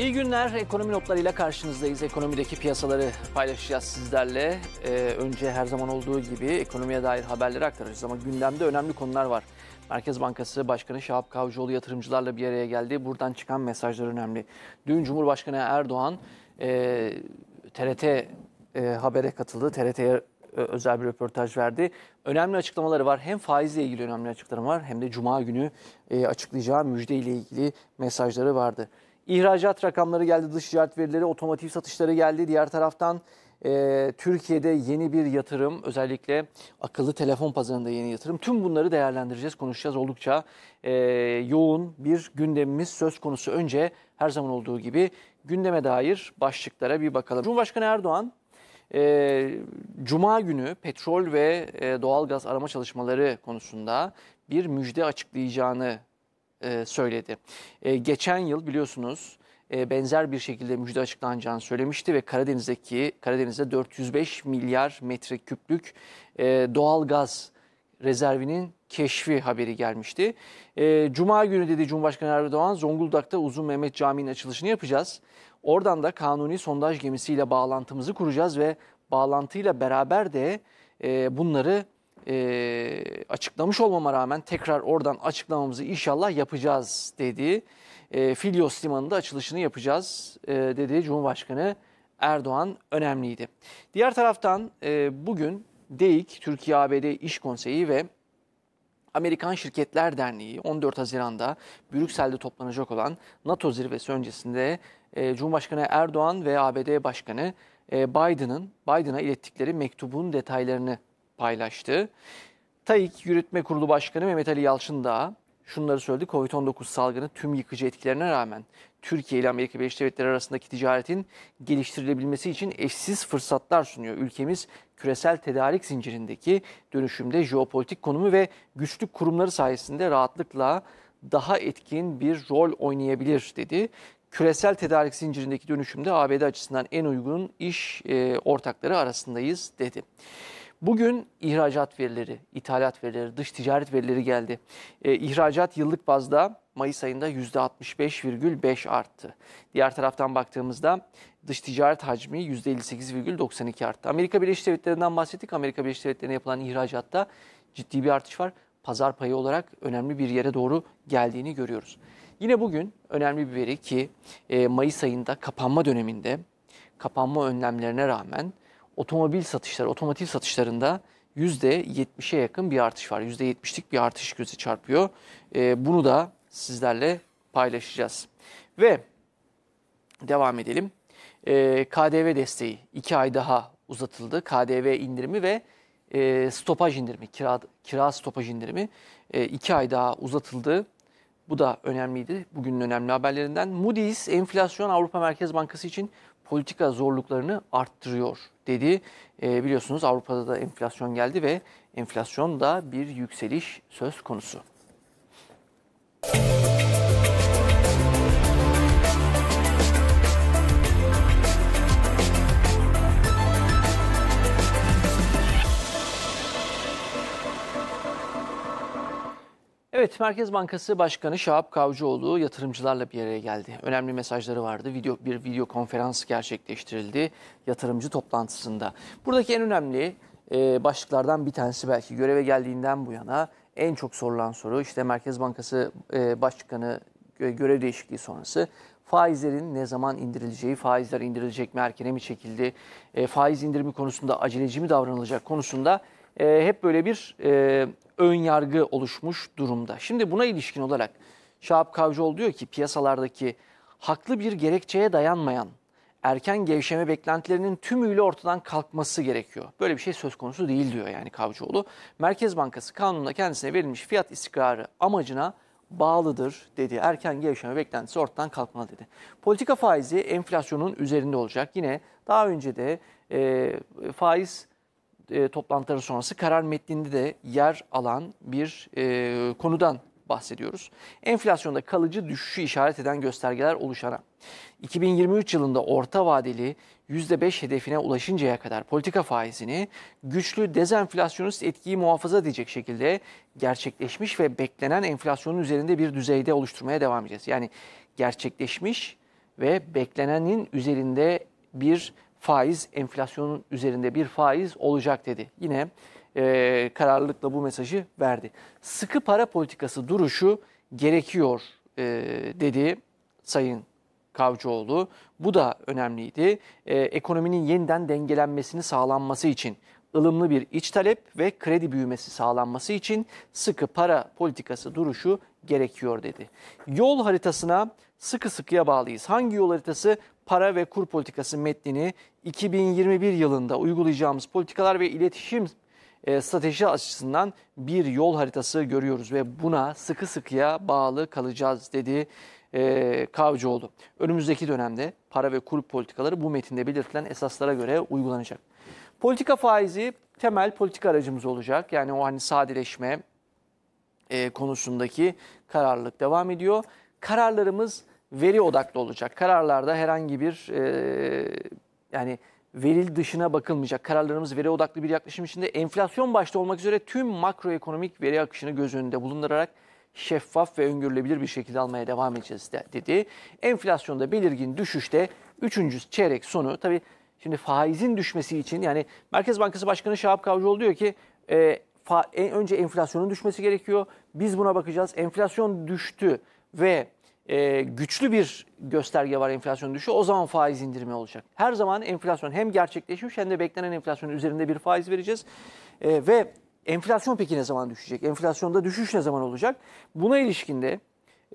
İyi günler. Ekonomi notlarıyla karşınızdayız. Ekonomideki piyasaları paylaşacağız sizlerle. Ee, önce her zaman olduğu gibi ekonomiye dair haberleri aktaracağız ama gündemde önemli konular var. Merkez Bankası Başkanı Şahap Kavcıoğlu yatırımcılarla bir araya geldi. Buradan çıkan mesajlar önemli. Dün Cumhurbaşkanı Erdoğan e, TRT e, habere katıldı. TRT'ye e, özel bir röportaj verdi. Önemli açıklamaları var. Hem faizle ilgili önemli açıklamalar var hem de Cuma günü e, açıklayacağı müjde ile ilgili mesajları vardı. İhracat rakamları geldi, dış ticaret verileri, otomotiv satışları geldi. Diğer taraftan e, Türkiye'de yeni bir yatırım, özellikle akıllı telefon pazarında yeni yatırım. Tüm bunları değerlendireceğiz, konuşacağız. Oldukça e, yoğun bir gündemimiz söz konusu. Önce her zaman olduğu gibi gündeme dair başlıklara bir bakalım. Cumhurbaşkanı Erdoğan e, Cuma günü petrol ve e, doğalgaz arama çalışmaları konusunda bir müjde açıklayacağını e, söyledi. E, geçen yıl biliyorsunuz e, benzer bir şekilde müjde açıklanacağını söylemişti ve Karadeniz'deki Karadeniz'de 405 milyar metreküplük doğal gaz rezervinin keşfi haberi gelmişti. Cuma günü dedi Cumhurbaşkanı Erdoğan Zonguldak'ta Uzun Mehmet Camii'nin açılışını yapacağız. Oradan da kanuni sondaj gemisiyle bağlantımızı kuracağız ve bağlantıyla beraber de bunları e, açıklamış olmama rağmen tekrar oradan açıklamamızı inşallah yapacağız dedi. E, ee, Filyos Limanı'nda açılışını yapacağız e, dedi Cumhurbaşkanı Erdoğan önemliydi. Diğer taraftan e, bugün DEİK, Türkiye-ABD İş Konseyi ve Amerikan Şirketler Derneği 14 Haziran'da Brüksel'de toplanacak olan NATO zirvesi öncesinde e, Cumhurbaşkanı Erdoğan ve ABD Başkanı e, Biden'ın Biden'a ilettikleri mektubun detaylarını paylaştı. TAİK Yürütme Kurulu Başkanı Mehmet Ali Yalçın da şunları söyledi. Covid-19 salgını tüm yıkıcı etkilerine rağmen Türkiye ile Amerika Birleşik Devletleri arasındaki ticaretin geliştirilebilmesi için eşsiz fırsatlar sunuyor. Ülkemiz küresel tedarik zincirindeki dönüşümde jeopolitik konumu ve güçlü kurumları sayesinde rahatlıkla daha etkin bir rol oynayabilir dedi. Küresel tedarik zincirindeki dönüşümde ABD açısından en uygun iş e, ortakları arasındayız dedi. Bugün ihracat verileri, ithalat verileri, dış ticaret verileri geldi. E, ihracat yıllık bazda Mayıs ayında %65,5 arttı. Diğer taraftan baktığımızda dış ticaret hacmi %58,92 arttı. Amerika Birleşik Devletleri'nden bahsettik. Amerika Birleşik Devletleri'ne yapılan ihracatta ciddi bir artış var. Pazar payı olarak önemli bir yere doğru geldiğini görüyoruz. Yine bugün önemli bir veri ki e, Mayıs ayında kapanma döneminde kapanma önlemlerine rağmen otomobil satışları, otomotiv satışlarında %70'e yakın bir artış var. %70'lik bir artış göze çarpıyor. E, bunu da sizlerle paylaşacağız. Ve devam edelim. E, ee, KDV desteği 2 ay daha uzatıldı. KDV indirimi ve e, stopaj indirimi, kira, kira stopaj indirimi 2 e, ay daha uzatıldı. Bu da önemliydi. Bugünün önemli haberlerinden. Moody's enflasyon Avrupa Merkez Bankası için politika zorluklarını arttırıyor dedi. E, biliyorsunuz Avrupa'da da enflasyon geldi ve enflasyon da bir yükseliş söz konusu. Müzik Evet, Merkez Bankası Başkanı Şahap Kavcıoğlu yatırımcılarla bir araya geldi. Önemli mesajları vardı. Video bir video konferans gerçekleştirildi yatırımcı toplantısında. Buradaki en önemli e, başlıklardan bir tanesi belki göreve geldiğinden bu yana en çok sorulan soru işte Merkez Bankası e, Başkanı e, görev değişikliği sonrası faizlerin ne zaman indirileceği, faizler indirilecek mi, erkene mi çekildi, e, faiz indirimi konusunda aceleci mi davranılacak konusunda e, hep böyle bir e, ön yargı oluşmuş durumda. Şimdi buna ilişkin olarak Şahap Kavcıoğlu diyor ki piyasalardaki haklı bir gerekçeye dayanmayan erken gevşeme beklentilerinin tümüyle ortadan kalkması gerekiyor. Böyle bir şey söz konusu değil diyor yani Kavcıoğlu. Merkez Bankası kanununda kendisine verilmiş fiyat istikrarı amacına bağlıdır dedi. Erken gevşeme beklentisi ortadan kalkmalı dedi. Politika faizi enflasyonun üzerinde olacak. Yine daha önce de e, faiz e, toplantıları sonrası karar metninde de yer alan bir e, konudan bahsediyoruz. Enflasyonda kalıcı düşüşü işaret eden göstergeler oluşana, 2023 yılında orta vadeli %5 hedefine ulaşıncaya kadar politika faizini güçlü dezenflasyonist etkiyi muhafaza edecek şekilde gerçekleşmiş ve beklenen enflasyonun üzerinde bir düzeyde oluşturmaya devam edeceğiz. Yani gerçekleşmiş ve beklenenin üzerinde bir faiz enflasyonun üzerinde bir faiz olacak dedi. Yine e, kararlılıkla bu mesajı verdi. Sıkı para politikası duruşu gerekiyor e, dedi Sayın Kavcıoğlu. Bu da önemliydi. E, ekonominin yeniden dengelenmesini sağlanması için ılımlı bir iç talep ve kredi büyümesi sağlanması için sıkı para politikası duruşu gerekiyor dedi. Yol haritasına sıkı sıkıya bağlıyız. Hangi yol haritası? Para ve kur politikası metnini 2021 yılında uygulayacağımız politikalar ve iletişim e, strateji açısından bir yol haritası görüyoruz ve buna sıkı sıkıya bağlı kalacağız dedi e, Kavcıoğlu. Önümüzdeki dönemde para ve kur politikaları bu metinde belirtilen esaslara göre uygulanacak. Politika faizi temel politika aracımız olacak. Yani o hani sadeleşme e, konusundaki kararlılık devam ediyor. Kararlarımız veri odaklı olacak. Kararlarda herhangi bir e, yani veril dışına bakılmayacak. Kararlarımız veri odaklı bir yaklaşım içinde enflasyon başta olmak üzere tüm makroekonomik veri akışını göz önünde bulundurarak şeffaf ve öngörülebilir bir şekilde almaya devam edeceğiz de dedi. Enflasyonda belirgin düşüşte 3. çeyrek sonu tabi Şimdi faizin düşmesi için yani Merkez Bankası Başkanı Şahap Kavcıoğlu diyor ki e, fa, en, önce enflasyonun düşmesi gerekiyor. Biz buna bakacağız. Enflasyon düştü ve e, güçlü bir gösterge var enflasyon düşüyor. O zaman faiz indirimi olacak. Her zaman enflasyon hem gerçekleşmiş hem de beklenen enflasyonun üzerinde bir faiz vereceğiz. E, ve enflasyon peki ne zaman düşecek? Enflasyonda düşüş ne zaman olacak? Buna ilişkinde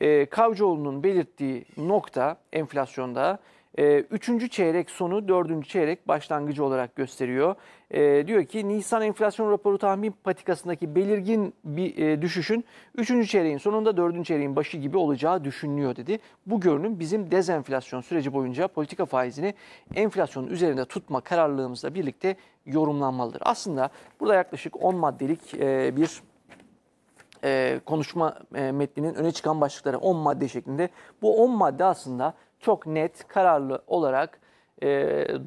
e, Kavcıoğlu'nun belirttiği nokta enflasyonda ee, üçüncü çeyrek sonu dördüncü çeyrek başlangıcı olarak gösteriyor. E, diyor ki Nisan enflasyon raporu tahmin patikasındaki belirgin bir e, düşüşün üçüncü çeyreğin sonunda dördüncü çeyreğin başı gibi olacağı düşünülüyor dedi. Bu görünüm bizim dezenflasyon süreci boyunca politika faizini enflasyonun üzerinde tutma kararlılığımızla birlikte yorumlanmalıdır. Aslında burada yaklaşık 10 maddelik e, bir e, konuşma e, metninin öne çıkan başlıkları 10 madde şeklinde. Bu 10 madde aslında çok net, kararlı olarak e,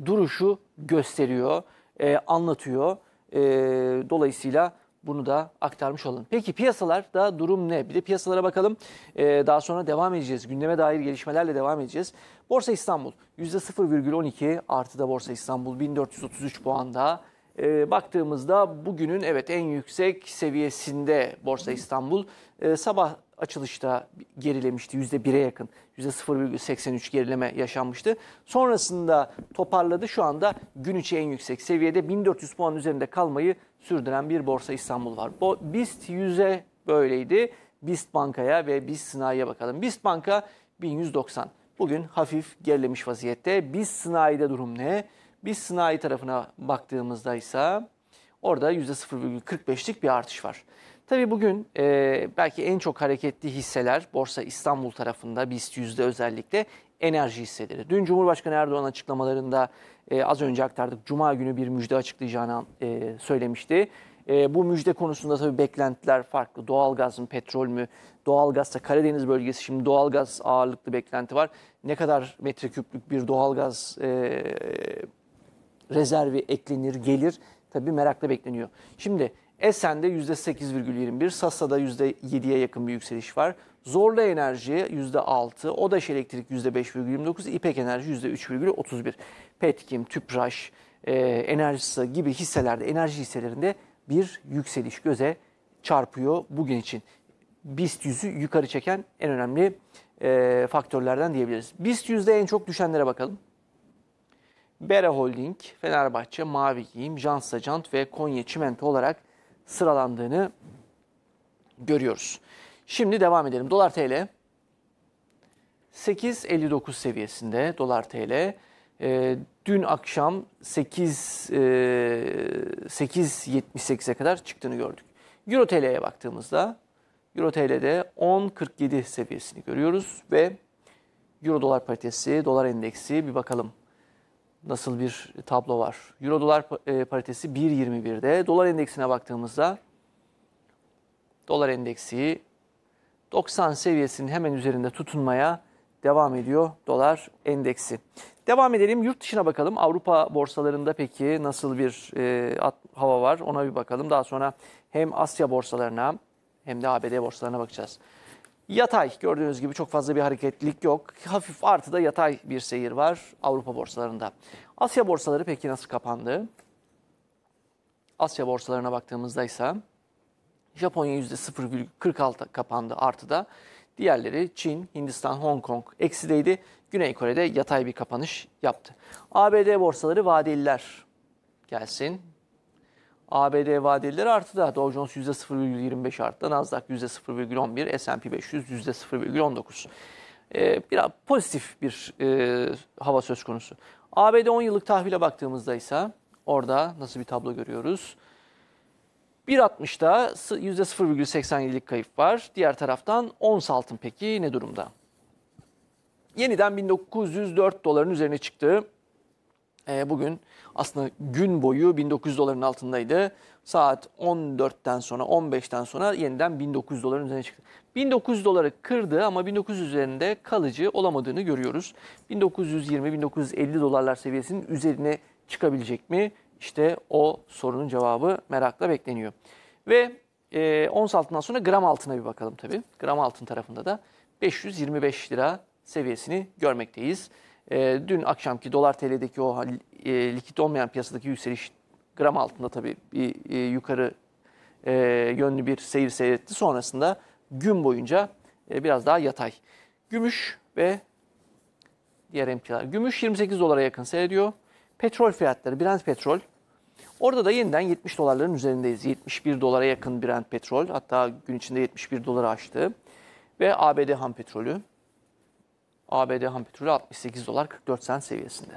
duruşu gösteriyor, e, anlatıyor. E, dolayısıyla bunu da aktarmış olalım. Peki piyasalarda durum ne? Bir de piyasalara bakalım. Ee, daha sonra devam edeceğiz. Gündeme dair gelişmelerle devam edeceğiz. Borsa İstanbul %0,12 artıda Borsa İstanbul 1433 puanda. Ee, baktığımızda bugünün evet en yüksek seviyesinde Borsa İstanbul. Ee, sabah açılışta gerilemişti yüzde bire yakın. Yüzde 0,83 gerileme yaşanmıştı. Sonrasında toparladı. Şu anda gün içi en yüksek seviyede 1400 puan üzerinde kalmayı sürdüren bir borsa İstanbul var. Bu BIST 100'e böyleydi. BIST Banka'ya ve BIST Sınay'a bakalım. BIST Banka 1190. Bugün hafif gerilemiş vaziyette. BIST Sınay'da durum ne? BIST Sınay tarafına baktığımızda ise orada %0,45'lik bir artış var. Tabii bugün e, belki en çok hareketli hisseler Borsa İstanbul tarafında BIST yüzde özellikle enerji hisseleri. Dün Cumhurbaşkanı Erdoğan açıklamalarında e, az önce aktardık Cuma günü bir müjde açıklayacağını e, söylemişti. E, bu müjde konusunda tabii beklentiler farklı. Doğalgaz mı, petrol mü? Doğalgazsa Karadeniz bölgesi şimdi doğalgaz ağırlıklı beklenti var. Ne kadar metreküplük bir doğalgaz e, rezervi eklenir, gelir tabii merakla bekleniyor. Şimdi Esen'de %8,21, Sasa'da %7'ye yakın bir yükseliş var. Zorlu Enerji %6, Odaş Elektrik %5,29, İpek Enerji %3,31. Petkim, Tüpraş, e, Enerjisi gibi hisselerde, enerji hisselerinde bir yükseliş göze çarpıyor bugün için. BIST 100'ü yukarı çeken en önemli e, faktörlerden diyebiliriz. BIST 100'de en çok düşenlere bakalım. Bera Holding, Fenerbahçe, Mavi Giyim, Jansa Jant ve Konya Çimento olarak sıralandığını görüyoruz. Şimdi devam edelim. Dolar TL 8.59 seviyesinde dolar TL. E, ee, dün akşam 8 e, 8.78'e kadar çıktığını gördük. Euro TL'ye baktığımızda Euro TL'de 10.47 seviyesini görüyoruz ve Euro dolar paritesi, dolar endeksi bir bakalım nasıl bir tablo var? Euro dolar e, paritesi 1.21'de. Dolar endeksine baktığımızda dolar endeksi 90 seviyesinin hemen üzerinde tutunmaya devam ediyor dolar endeksi. Devam edelim yurt dışına bakalım. Avrupa borsalarında peki nasıl bir e, at, hava var ona bir bakalım. Daha sonra hem Asya borsalarına hem de ABD borsalarına bakacağız. Yatay gördüğünüz gibi çok fazla bir hareketlilik yok. Hafif artıda yatay bir seyir var Avrupa borsalarında. Asya borsaları peki nasıl kapandı? Asya borsalarına baktığımızda ise Japonya %0,46 kapandı artıda. Diğerleri Çin, Hindistan, Hong Kong eksideydi. Güney Kore'de yatay bir kapanış yaptı. ABD borsaları vadeliler gelsin. ABD vadelileri arttı Dow Jones %0,25 arttı. Nasdaq %0,11, S&P 500 %0,19. Ee, biraz pozitif bir e, hava söz konusu. ABD 10 yıllık tahvile baktığımızda ise orada nasıl bir tablo görüyoruz? 1.60'da %0,87'lik kayıp var. Diğer taraftan 10 altın peki ne durumda? Yeniden 1904 doların üzerine çıktı. Ee, bugün aslında gün boyu 1900 doların altındaydı. Saat 14'ten sonra 15'ten sonra yeniden 1900 doların üzerine çıktı. 1900 doları kırdı ama 1900 üzerinde kalıcı olamadığını görüyoruz. 1920-1950 dolarlar seviyesinin üzerine çıkabilecek mi? İşte o sorunun cevabı merakla bekleniyor. Ve e, ons altından sonra gram altına bir bakalım tabii. Gram altın tarafında da 525 lira seviyesini görmekteyiz. E, dün akşamki dolar TL'deki o e, likit olmayan piyasadaki yükseliş gram altında tabii bir e, yukarı e, yönlü bir seyir seyretti. Sonrasında gün boyunca e, biraz daha yatay. Gümüş ve diğer emtialar. Gümüş 28 dolara yakın seyrediyor. Petrol fiyatları, Brent petrol. Orada da yeniden 70 dolarların üzerindeyiz. 71 dolara yakın Brent petrol. Hatta gün içinde 71 dolara aştı. Ve ABD ham petrolü. ABD ham petrolü 68 dolar 44 sent seviyesinde.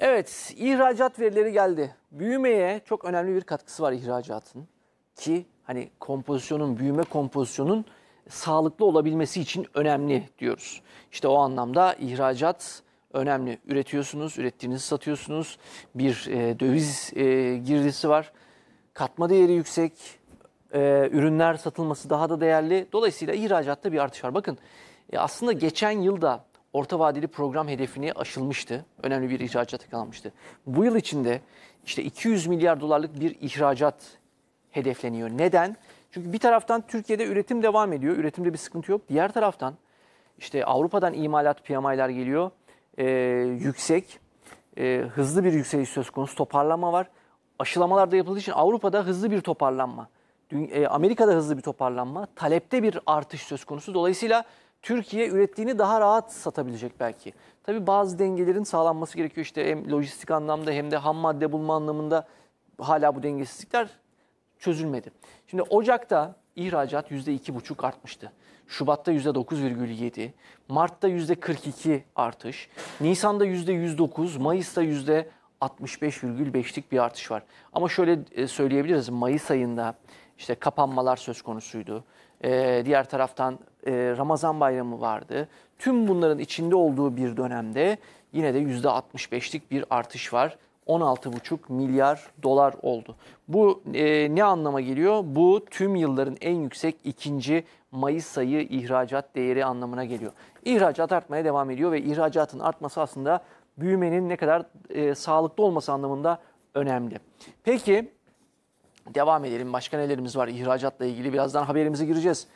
Evet, ihracat verileri geldi. Büyümeye çok önemli bir katkısı var ihracatın. Ki hani kompozisyonun, büyüme kompozisyonun sağlıklı olabilmesi için önemli diyoruz. İşte o anlamda ihracat önemli. Üretiyorsunuz, ürettiğinizi satıyorsunuz. Bir e, döviz e, girdisi var. Katma değeri yüksek. E, ürünler satılması daha da değerli. Dolayısıyla ihracatta bir artış var. Bakın e, aslında geçen yılda orta vadeli program hedefini aşılmıştı. Önemli bir ihracat yakalanmıştı. Bu yıl içinde işte 200 milyar dolarlık bir ihracat hedefleniyor. Neden? Çünkü bir taraftan Türkiye'de üretim devam ediyor. Üretimde bir sıkıntı yok. Diğer taraftan işte Avrupa'dan imalat PMI'ler geliyor. Ee, yüksek, e, hızlı bir yükseliş söz konusu toparlanma var. Aşılamalar da yapıldığı için Avrupa'da hızlı bir toparlanma. E, Amerika'da hızlı bir toparlanma. Talepte bir artış söz konusu. Dolayısıyla Türkiye ürettiğini daha rahat satabilecek belki. Tabii bazı dengelerin sağlanması gerekiyor. İşte hem lojistik anlamda hem de ham madde bulma anlamında hala bu dengesizlikler çözülmedi. Şimdi Ocak'ta ihracat %2,5 artmıştı. Şubat'ta %9,7, Mart'ta %42 artış, Nisan'da %109, Mayıs'ta %65,5'lik bir artış var. Ama şöyle e, söyleyebiliriz, Mayıs ayında işte kapanmalar söz konusuydu. Ee, diğer taraftan e, Ramazan bayramı vardı. Tüm bunların içinde olduğu bir dönemde yine de %65'lik bir artış var 16,5 milyar dolar oldu. Bu e, ne anlama geliyor? Bu tüm yılların en yüksek ikinci Mayıs ayı ihracat değeri anlamına geliyor. İhracat artmaya devam ediyor ve ihracatın artması aslında büyümenin ne kadar e, sağlıklı olması anlamında önemli. Peki devam edelim. Başka nelerimiz var ihracatla ilgili? Birazdan haberimize gireceğiz.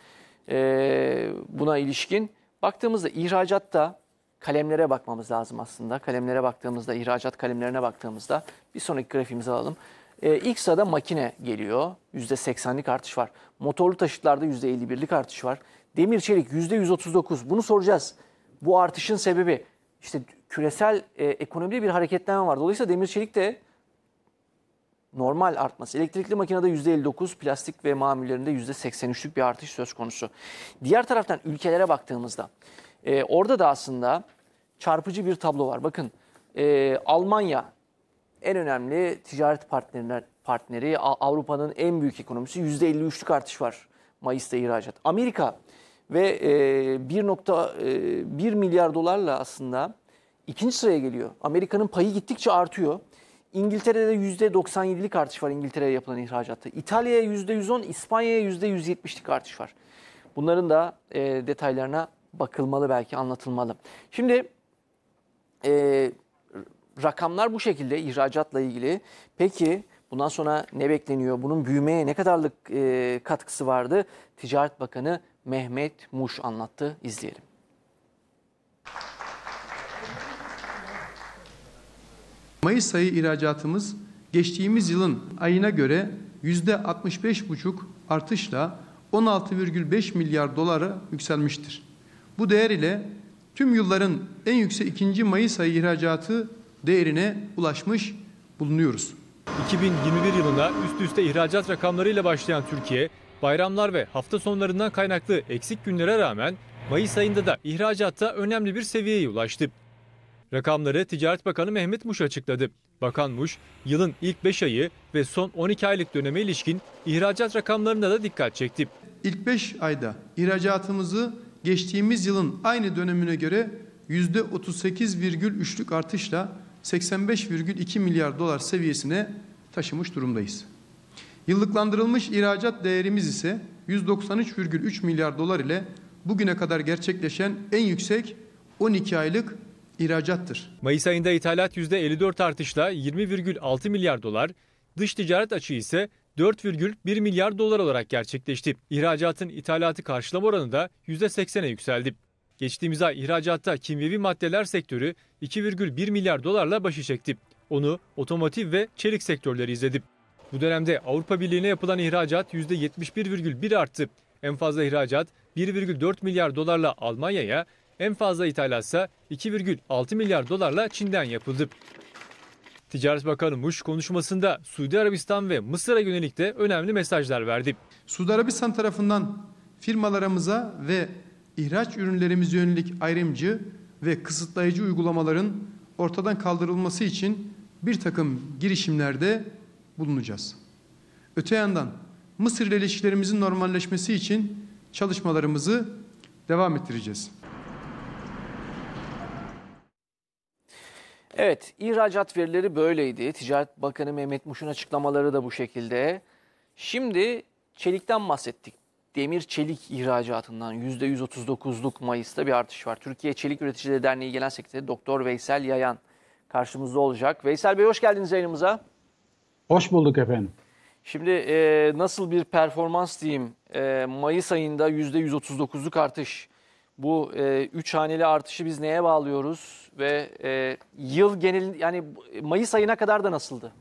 E, buna ilişkin baktığımızda ihracatta kalemlere bakmamız lazım aslında. Kalemlere baktığımızda, ihracat kalemlerine baktığımızda bir sonraki grafimizi alalım. Ee, ilk sırada makine geliyor. %80'lik artış var. Motorlu taşıtlarda %51'lik artış var. Demir çelik %139. Bunu soracağız. Bu artışın sebebi işte küresel e, ekonomide bir hareketlenme var. Dolayısıyla demir çelik de normal artması. Elektrikli makinede %59, plastik ve mamullerinde %83'lük bir artış söz konusu. Diğer taraftan ülkelere baktığımızda e, orada da aslında çarpıcı bir tablo var. Bakın e, Almanya en önemli ticaret partneri, partneri Avrupa'nın en büyük ekonomisi %53'lük artış var Mayıs'ta ihracat. Amerika ve e, 1.1 e, milyar dolarla aslında ikinci sıraya geliyor. Amerika'nın payı gittikçe artıyor. İngiltere'de %97'lik artış var İngiltere'ye yapılan ihracatta. İtalya'ya %110, İspanya'ya %170'lik artış var. Bunların da e, detaylarına bakılmalı belki anlatılmalı. Şimdi e, rakamlar bu şekilde ihracatla ilgili. Peki bundan sonra ne bekleniyor? Bunun büyümeye ne kadarlık e, katkısı vardı? Ticaret Bakanı Mehmet Muş anlattı. İzleyelim. Mayıs ayı ihracatımız geçtiğimiz yılın ayına göre %65,5 artışla 16,5 milyar dolara yükselmiştir. Bu değer ile tüm yılların en yüksek 2. Mayıs ayı ihracatı değerine ulaşmış bulunuyoruz. 2021 yılında üst üste ihracat rakamlarıyla başlayan Türkiye, bayramlar ve hafta sonlarından kaynaklı eksik günlere rağmen Mayıs ayında da ihracatta önemli bir seviyeye ulaştı. Rakamları Ticaret Bakanı Mehmet Muş açıkladı. Bakan Muş, yılın ilk 5 ayı ve son 12 aylık döneme ilişkin ihracat rakamlarına da dikkat çekti. İlk 5 ayda ihracatımızı geçtiğimiz yılın aynı dönemine göre yüzde %38,3'lük artışla 85,2 milyar dolar seviyesine taşımış durumdayız. Yıllıklandırılmış ihracat değerimiz ise 193,3 milyar dolar ile bugüne kadar gerçekleşen en yüksek 12 aylık ihracattır. Mayıs ayında ithalat %54 artışla 20,6 milyar dolar, dış ticaret açığı ise 4,1 milyar dolar olarak gerçekleşti. İhracatın ithalatı karşılama oranı da %80'e yükseldi. Geçtiğimiz ay ihracatta kimyevi maddeler sektörü 2,1 milyar dolarla başı çekti. Onu otomotiv ve çelik sektörleri izledi. Bu dönemde Avrupa Birliği'ne yapılan ihracat %71,1 arttı. En fazla ihracat 1,4 milyar dolarla Almanya'ya, en fazla ithalatsa 2,6 milyar dolarla Çin'den yapıldı. Ticaret Bakanı Muş konuşmasında Suudi Arabistan ve Mısır'a yönelik de önemli mesajlar verdi. Suudi Arabistan tarafından firmalarımıza ve ihraç ürünlerimize yönelik ayrımcı ve kısıtlayıcı uygulamaların ortadan kaldırılması için bir takım girişimlerde bulunacağız. Öte yandan Mısır ile ilişkilerimizin normalleşmesi için çalışmalarımızı devam ettireceğiz. Evet, ihracat verileri böyleydi. Ticaret Bakanı Mehmet Muş'un açıklamaları da bu şekilde. Şimdi çelikten bahsettik. Demir çelik ihracatından %139'luk Mayıs'ta bir artış var. Türkiye Çelik Üreticileri Derneği Genel Sekreteri Doktor Veysel Yayan karşımızda olacak. Veysel Bey hoş geldiniz yayınımıza. Hoş bulduk efendim. Şimdi e, nasıl bir performans diyeyim? E, Mayıs ayında %139'luk artış. Bu e, üç haneli artışı biz neye bağlıyoruz ve e, yıl genel yani Mayıs ayına kadar da nasıldı?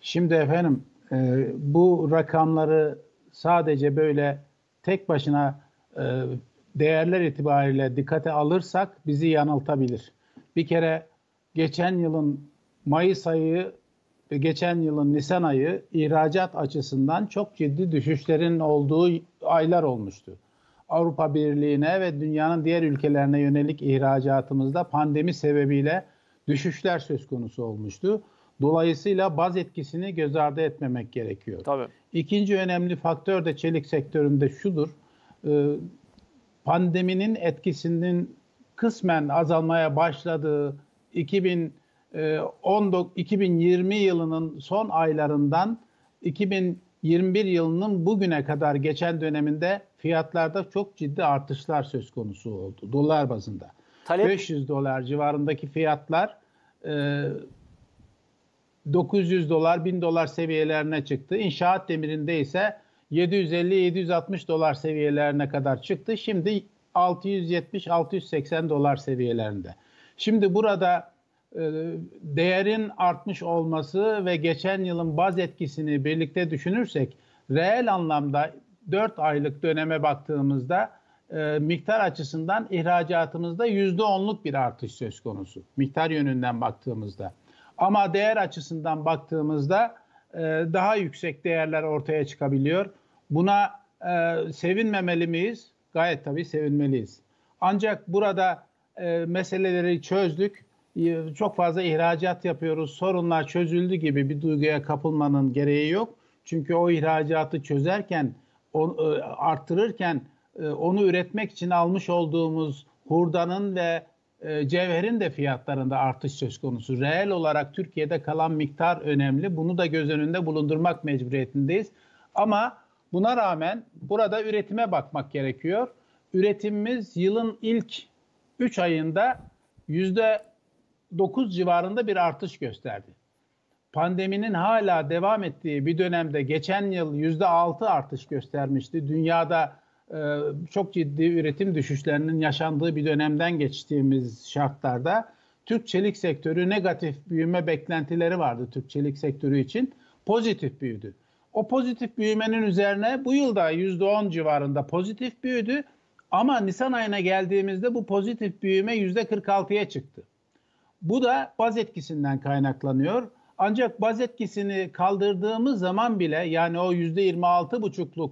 Şimdi efendim e, bu rakamları sadece böyle tek başına e, değerler itibariyle dikkate alırsak bizi yanıltabilir. Bir kere geçen yılın Mayıs ayı geçen yılın Nisan ayı ihracat açısından çok ciddi düşüşlerin olduğu aylar olmuştu. Avrupa Birliği'ne ve dünyanın diğer ülkelerine yönelik ihracatımızda pandemi sebebiyle düşüşler söz konusu olmuştu. Dolayısıyla baz etkisini göz ardı etmemek gerekiyor. Tabii. İkinci önemli faktör de çelik sektöründe şudur. Ee, pandeminin etkisinin kısmen azalmaya başladığı 2019, 2020 e, yılının son aylarından 2000 21 yılının bugüne kadar geçen döneminde fiyatlarda çok ciddi artışlar söz konusu oldu dolar bazında. Talep... 500 dolar civarındaki fiyatlar e, 900 dolar 1000 dolar seviyelerine çıktı. İnşaat demirinde ise 750-760 dolar seviyelerine kadar çıktı. Şimdi 670-680 dolar seviyelerinde. Şimdi burada e, değerin artmış olması ve geçen yılın baz etkisini birlikte düşünürsek reel anlamda 4 aylık döneme baktığımızda e, miktar açısından ihracatımızda %10'luk bir artış söz konusu. Miktar yönünden baktığımızda. Ama değer açısından baktığımızda e, daha yüksek değerler ortaya çıkabiliyor. Buna e, sevinmemeli miyiz? Gayet tabii sevinmeliyiz. Ancak burada e, meseleleri çözdük ee, çok fazla ihracat yapıyoruz, sorunlar çözüldü gibi bir duyguya kapılmanın gereği yok. Çünkü o ihracatı çözerken, on, e, arttırırken e, onu üretmek için almış olduğumuz hurdanın ve e, cevherin de fiyatlarında artış söz konusu. Reel olarak Türkiye'de kalan miktar önemli. Bunu da göz önünde bulundurmak mecburiyetindeyiz. Ama buna rağmen burada üretime bakmak gerekiyor. Üretimimiz yılın ilk 3 ayında yüzde %9 civarında bir artış gösterdi. Pandeminin hala devam ettiği bir dönemde geçen yıl %6 artış göstermişti. Dünyada e, çok ciddi üretim düşüşlerinin yaşandığı bir dönemden geçtiğimiz şartlarda Türk çelik sektörü negatif büyüme beklentileri vardı Türk çelik sektörü için. Pozitif büyüdü. O pozitif büyümenin üzerine bu yılda %10 civarında pozitif büyüdü. Ama Nisan ayına geldiğimizde bu pozitif büyüme %46'ya çıktı. Bu da baz etkisinden kaynaklanıyor. Ancak baz etkisini kaldırdığımız zaman bile yani o yüzde %26,5'luk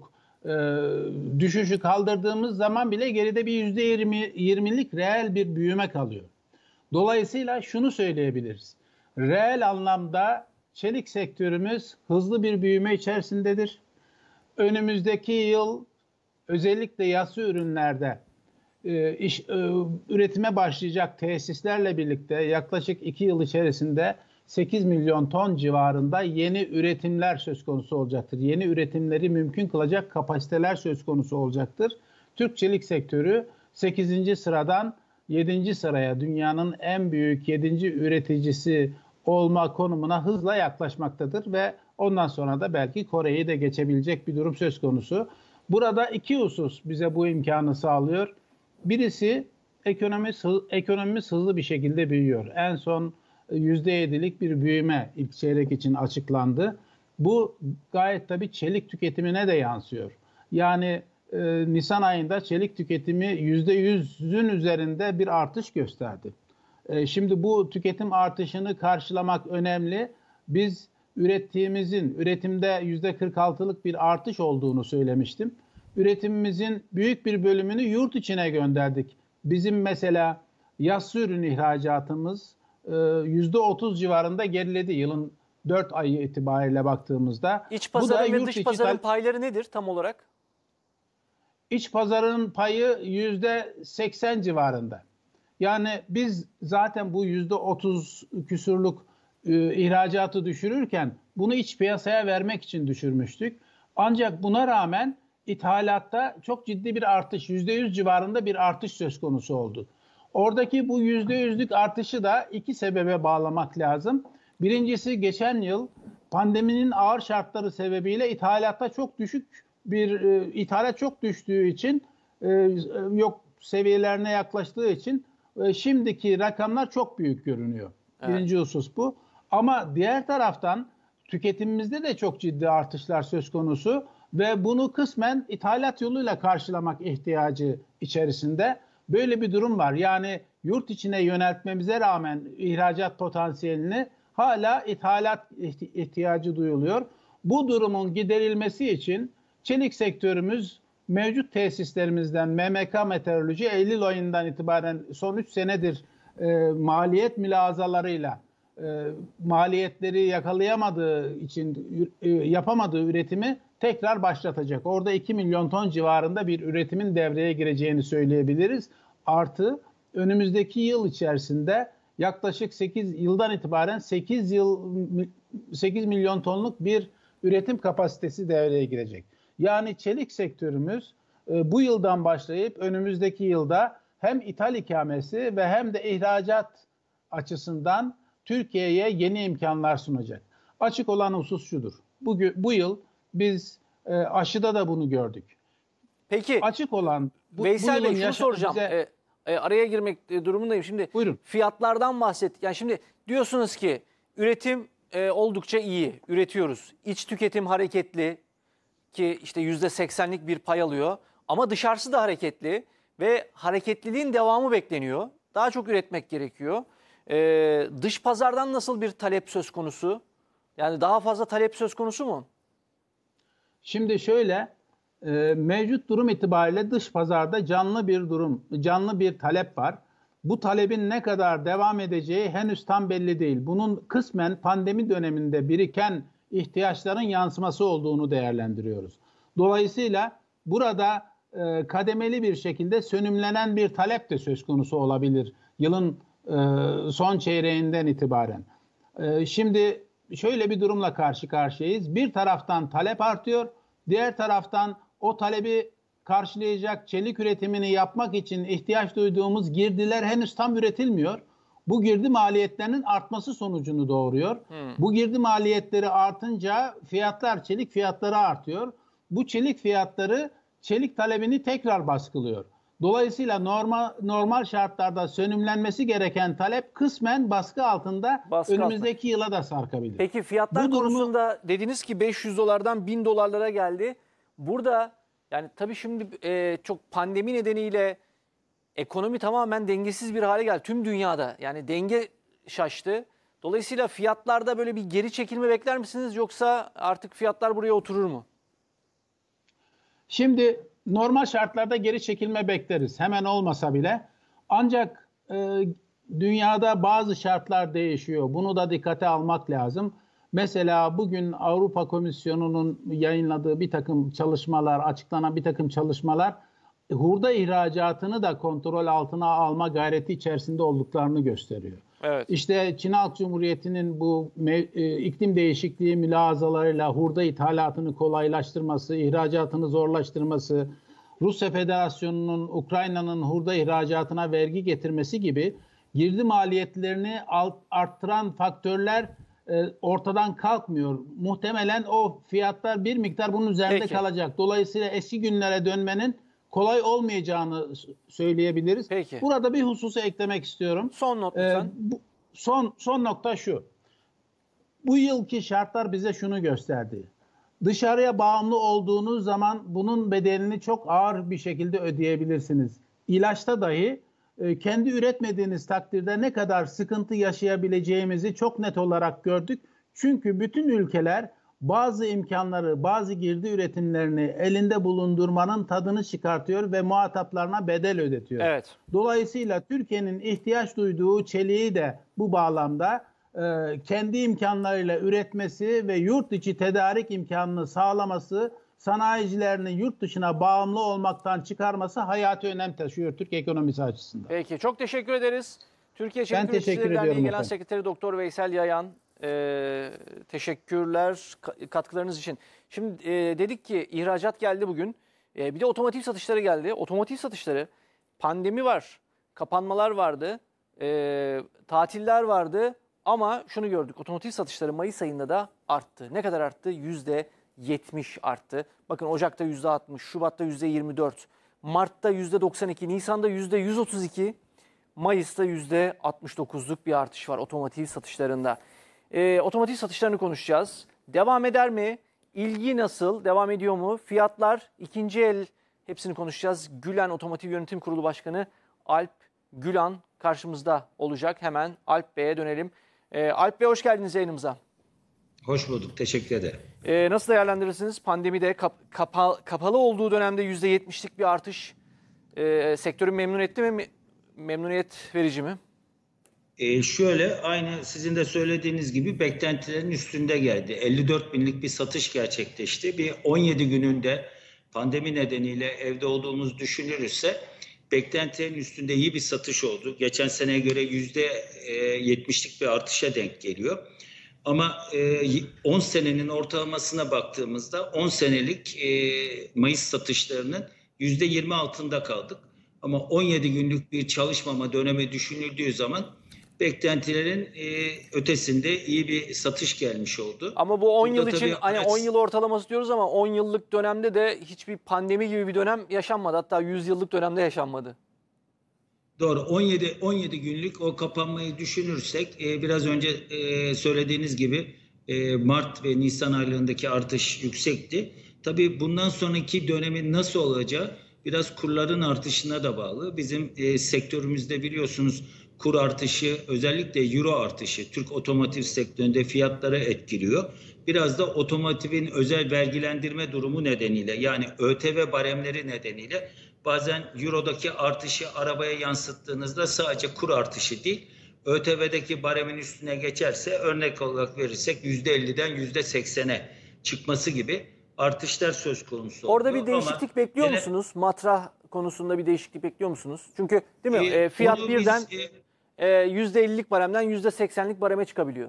e, düşüşü kaldırdığımız zaman bile geride bir yüzde %20'lik reel bir büyüme kalıyor. Dolayısıyla şunu söyleyebiliriz. Reel anlamda çelik sektörümüz hızlı bir büyüme içerisindedir. Önümüzdeki yıl özellikle yası ürünlerde e, iş, e, üretime başlayacak tesislerle birlikte yaklaşık 2 yıl içerisinde 8 milyon ton civarında yeni üretimler söz konusu olacaktır. Yeni üretimleri mümkün kılacak kapasiteler söz konusu olacaktır. Türk çelik sektörü 8. sıradan 7. sıraya dünyanın en büyük 7. üreticisi olma konumuna hızla yaklaşmaktadır ve ondan sonra da belki Kore'yi de geçebilecek bir durum söz konusu. Burada iki husus bize bu imkanı sağlıyor. Birisi ekonomimiz, ekonomimiz hızlı bir şekilde büyüyor. En son %7'lik e, bir büyüme ilk çeyrek için açıklandı. Bu gayet tabii çelik tüketimine de yansıyor. Yani e, Nisan ayında çelik tüketimi %100'ün üzerinde bir artış gösterdi. E, şimdi bu tüketim artışını karşılamak önemli. Biz ürettiğimizin üretimde %46'lık bir artış olduğunu söylemiştim üretimimizin büyük bir bölümünü yurt içine gönderdik. Bizim mesela yassı ürün ihracatımız e, yüzde %30 civarında geriledi yılın 4 ayı itibariyle baktığımızda. İç pazarın ve dış pazarın payları nedir tam olarak? İç pazarın payı %80 civarında. Yani biz zaten bu %30 küsürlük e, ihracatı düşürürken bunu iç piyasaya vermek için düşürmüştük. Ancak buna rağmen ithalatta çok ciddi bir artış, %100 civarında bir artış söz konusu oldu. Oradaki bu %100'lük artışı da iki sebebe bağlamak lazım. Birincisi geçen yıl pandeminin ağır şartları sebebiyle ithalatta çok düşük bir e, ithalat çok düştüğü için e, yok seviyelerine yaklaştığı için e, şimdiki rakamlar çok büyük görünüyor. Evet. Birinci husus bu. Ama diğer taraftan tüketimimizde de çok ciddi artışlar söz konusu ve bunu kısmen ithalat yoluyla karşılamak ihtiyacı içerisinde böyle bir durum var. Yani yurt içine yöneltmemize rağmen ihracat potansiyelini hala ithalat ihtiyacı duyuluyor. Bu durumun giderilmesi için çelik sektörümüz mevcut tesislerimizden MMK Meteoroloji Eylül ayından itibaren son 3 senedir e, maliyet mülazalarıyla e, maliyetleri yakalayamadığı için e, yapamadığı üretimi tekrar başlatacak. Orada 2 milyon ton civarında bir üretimin devreye gireceğini söyleyebiliriz. Artı önümüzdeki yıl içerisinde yaklaşık 8 yıldan itibaren 8 yıl 8 milyon tonluk bir üretim kapasitesi devreye girecek. Yani çelik sektörümüz e, bu yıldan başlayıp önümüzdeki yılda hem ithal ikamesi ve hem de ihracat açısından Türkiye'ye yeni imkanlar sunacak. Açık olan husus şudur. Bugün bu yıl biz e, aşıda da bunu gördük. Peki açık olan bu, Veysel Bey şunu soracağım. Bize... E, e araya girmek e, durumundayım şimdi. Buyurun. Fiyatlardan bahset. Yani şimdi diyorsunuz ki üretim e, oldukça iyi. Üretiyoruz. İç tüketim hareketli ki işte yüzde seksenlik bir pay alıyor. Ama dışarısı da hareketli ve hareketliliğin devamı bekleniyor. Daha çok üretmek gerekiyor. Ee, dış pazardan nasıl bir talep söz konusu? Yani daha fazla talep söz konusu mu? Şimdi şöyle e, mevcut durum itibariyle dış pazarda canlı bir durum, canlı bir talep var. Bu talebin ne kadar devam edeceği henüz tam belli değil. Bunun kısmen pandemi döneminde biriken ihtiyaçların yansıması olduğunu değerlendiriyoruz. Dolayısıyla burada e, kademeli bir şekilde sönümlenen bir talep de söz konusu olabilir yılın e, son çeyreğinden itibaren. E, şimdi şöyle bir durumla karşı karşıyayız. Bir taraftan talep artıyor, diğer taraftan o talebi karşılayacak çelik üretimini yapmak için ihtiyaç duyduğumuz girdiler henüz tam üretilmiyor. Bu girdi maliyetlerinin artması sonucunu doğuruyor. Hmm. Bu girdi maliyetleri artınca fiyatlar çelik fiyatları artıyor. Bu çelik fiyatları çelik talebini tekrar baskılıyor. Dolayısıyla normal normal şartlarda sönümlenmesi gereken talep kısmen baskı altında Baskı önümüzdeki yıla da sarkabilir. Peki fiyatlar Bu durumu- dediniz ki 500 dolardan 1000 dolarlara geldi. Burada yani tabii şimdi e, çok pandemi nedeniyle ekonomi tamamen dengesiz bir hale geldi. Tüm dünyada yani denge şaştı. Dolayısıyla fiyatlarda böyle bir geri çekilme bekler misiniz yoksa artık fiyatlar buraya oturur mu? Şimdi normal şartlarda geri çekilme bekleriz. Hemen olmasa bile. Ancak e, dünyada bazı şartlar değişiyor. Bunu da dikkate almak lazım. Mesela bugün Avrupa Komisyonu'nun yayınladığı bir takım çalışmalar, açıklanan bir takım çalışmalar hurda ihracatını da kontrol altına alma gayreti içerisinde olduklarını gösteriyor. Evet. İşte Çin Halk Cumhuriyeti'nin bu e, iklim değişikliği mülazalarıyla hurda ithalatını kolaylaştırması, ihracatını zorlaştırması, Rusya Federasyonu'nun Ukrayna'nın hurda ihracatına vergi getirmesi gibi girdi maliyetlerini alt, arttıran faktörler e, ortadan kalkmıyor. Muhtemelen o fiyatlar bir miktar bunun üzerinde Peki. kalacak. Dolayısıyla eski günlere dönmenin kolay olmayacağını söyleyebiliriz. Peki. Burada bir hususu eklemek istiyorum. Son not ee, lütfen. Ee, bu, son, son nokta şu. Bu yılki şartlar bize şunu gösterdi. Dışarıya bağımlı olduğunuz zaman bunun bedelini çok ağır bir şekilde ödeyebilirsiniz. İlaçta dahi e, kendi üretmediğiniz takdirde ne kadar sıkıntı yaşayabileceğimizi çok net olarak gördük. Çünkü bütün ülkeler bazı imkanları, bazı girdi üretimlerini elinde bulundurmanın tadını çıkartıyor ve muhataplarına bedel ödetiyor. Evet. Dolayısıyla Türkiye'nin ihtiyaç duyduğu çeliği de bu bağlamda e, kendi imkanlarıyla üretmesi ve yurt içi tedarik imkanını sağlaması, sanayicilerini yurt dışına bağımlı olmaktan çıkarması hayati önem taşıyor Türk ekonomisi açısından. Peki çok teşekkür ederiz. Türkiye Çelik Üreticileri Derneği Genel efendim. Sekreteri Doktor Veysel Yayan, e, teşekkürler katkılarınız için. Şimdi e, dedik ki ihracat geldi bugün. E, bir de otomotiv satışları geldi. Otomotiv satışları pandemi var, kapanmalar vardı, e, tatiller vardı ama şunu gördük. Otomotiv satışları Mayıs ayında da arttı. Ne kadar arttı? Yüzde 70 arttı. Bakın Ocak'ta yüzde 60, Şubat'ta yüzde 24, Mart'ta yüzde 92, Nisan'da yüzde 132, Mayıs'ta yüzde 69'luk bir artış var otomotiv satışlarında. E, otomotiv satışlarını konuşacağız. Devam eder mi? İlgi nasıl? Devam ediyor mu? Fiyatlar, ikinci el hepsini konuşacağız. Gülen Otomotiv Yönetim Kurulu Başkanı Alp Gülan karşımızda olacak. Hemen Alp Bey'e dönelim. E, Alp Bey hoş geldiniz yayınımıza. Hoş bulduk. Teşekkür ederim. E, nasıl değerlendirirsiniz? Pandemide kap, kapa, kapalı olduğu dönemde %70'lik bir artış e, sektörü memnun etti mi? Memnuniyet verici mi? E, şöyle aynı sizin de söylediğiniz gibi beklentilerin üstünde geldi. 54 binlik bir satış gerçekleşti. Bir 17 gününde pandemi nedeniyle evde olduğumuz düşünülürse beklentilerin üstünde iyi bir satış oldu. Geçen seneye göre yüzde %70'lik e, bir artışa denk geliyor. Ama 10 e, senenin ortalamasına baktığımızda 10 senelik e, Mayıs satışlarının yüzde %20 altında kaldık. Ama 17 günlük bir çalışmama dönemi düşünüldüğü zaman beklentilerin e, ötesinde iyi bir satış gelmiş oldu. Ama bu 10 yıl için hani 10 yıl ortalaması diyoruz ama 10 yıllık dönemde de hiçbir pandemi gibi bir dönem yaşanmadı. Hatta 100 yıllık dönemde yaşanmadı. Doğru. 17 17 günlük o kapanmayı düşünürsek e, biraz önce e, söylediğiniz gibi e, Mart ve Nisan aylarındaki artış yüksekti. Tabii bundan sonraki dönemin nasıl olacağı biraz kurların artışına da bağlı. Bizim e, sektörümüzde biliyorsunuz kur artışı özellikle euro artışı Türk otomotiv sektöründe fiyatları etkiliyor. Biraz da otomotivin özel vergilendirme durumu nedeniyle yani ÖTV baremleri nedeniyle bazen eurodaki artışı arabaya yansıttığınızda sadece kur artışı değil ÖTV'deki baremin üstüne geçerse örnek olarak verirsek %50'den %80'e çıkması gibi artışlar söz konusu. Orada bir değişiklik Ama bekliyor yine, musunuz? Matrah konusunda bir değişiklik bekliyor musunuz? Çünkü değil mi? E, e fiyat birden biz, e, e, %50'lik baremden %80'lik bareme çıkabiliyor.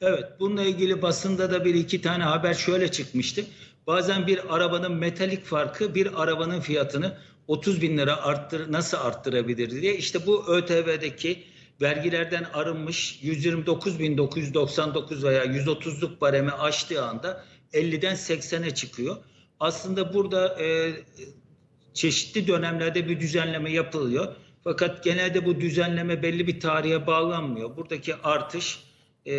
Evet, bununla ilgili basında da bir iki tane haber şöyle çıkmıştı. Bazen bir arabanın metalik farkı bir arabanın fiyatını 30 bin lira arttır, nasıl arttırabilir diye. İşte bu ÖTV'deki vergilerden arınmış 129.999 veya 130'luk baremi aştığı anda 50'den 80'e çıkıyor. Aslında burada e, çeşitli dönemlerde bir düzenleme yapılıyor. Fakat genelde bu düzenleme belli bir tarihe bağlanmıyor. Buradaki artış e,